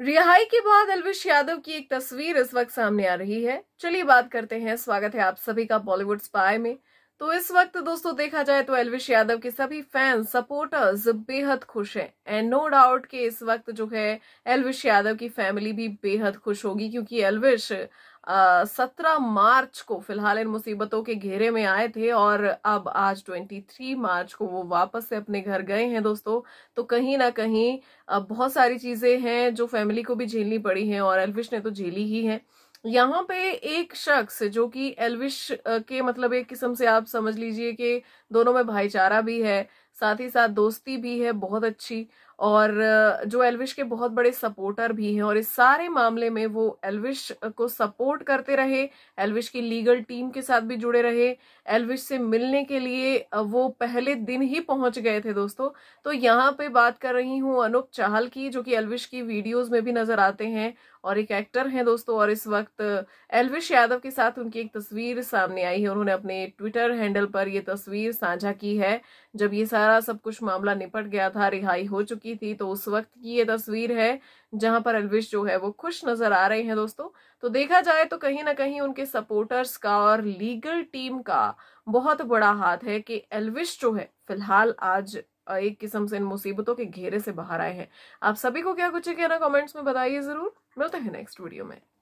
रिहाई के बाद अलविश यादव की एक तस्वीर इस वक्त सामने आ रही है चलिए बात करते हैं स्वागत है आप सभी का बॉलीवुड स्पाई में तो इस वक्त दोस्तों देखा जाए तो एलविश यादव के सभी फैंस सपोर्टर्स बेहद खुश हैं एंड नो डाउट के इस वक्त जो है एलविश यादव की फैमिली भी बेहद खुश होगी क्योंकि अलविश सत्रह मार्च को फिलहाल इन मुसीबतों के घेरे में आए थे और अब आज ट्वेंटी थ्री मार्च को वो वापस से अपने घर गए हैं दोस्तों तो कहीं ना कहीं बहुत सारी चीज़ें हैं जो फैमिली को भी झेलनी पड़ी हैं और एलविश ने तो झेली ही है यहाँ पे एक शख्स जो कि एलविश के मतलब एक किस्म से आप समझ लीजिए कि दोनों में भाईचारा भी है साथ ही साथ दोस्ती भी है बहुत अच्छी और जो एलविश के बहुत बड़े सपोर्टर भी हैं और इस सारे मामले में वो एलविश को सपोर्ट करते रहे एलविश की लीगल टीम के साथ भी जुड़े रहे एलविश से मिलने के लिए वो पहले दिन ही पहुंच गए थे दोस्तों तो यहाँ पे बात कर रही हूँ अनूप चाहल की जो कि एलविश की वीडियोस में भी नजर आते हैं और एक एक्टर हैं दोस्तों और इस वक्त एलविश यादव के साथ उनकी एक तस्वीर सामने आई है उन्होंने अपने ट्विटर हैंडल पर यह तस्वीर साझा की है जब ये सारा सारा सब कुछ मामला निपट गया था रिहाई हो चुकी थी तो उस वक्त की ये तस्वीर है जहां पर एलविश जो है वो खुश नजर आ रहे हैं दोस्तों तो देखा जाए तो कहीं ना कहीं उनके सपोर्टर्स का और लीगल टीम का बहुत बड़ा हाथ है कि एलविश जो है फिलहाल आज एक किस्म से इन मुसीबतों के घेरे से बाहर आए हैं आप सभी को क्या कुछ कहना कॉमेंट्स में बताइए जरूर मिलते हैं नेक्स्ट वीडियो में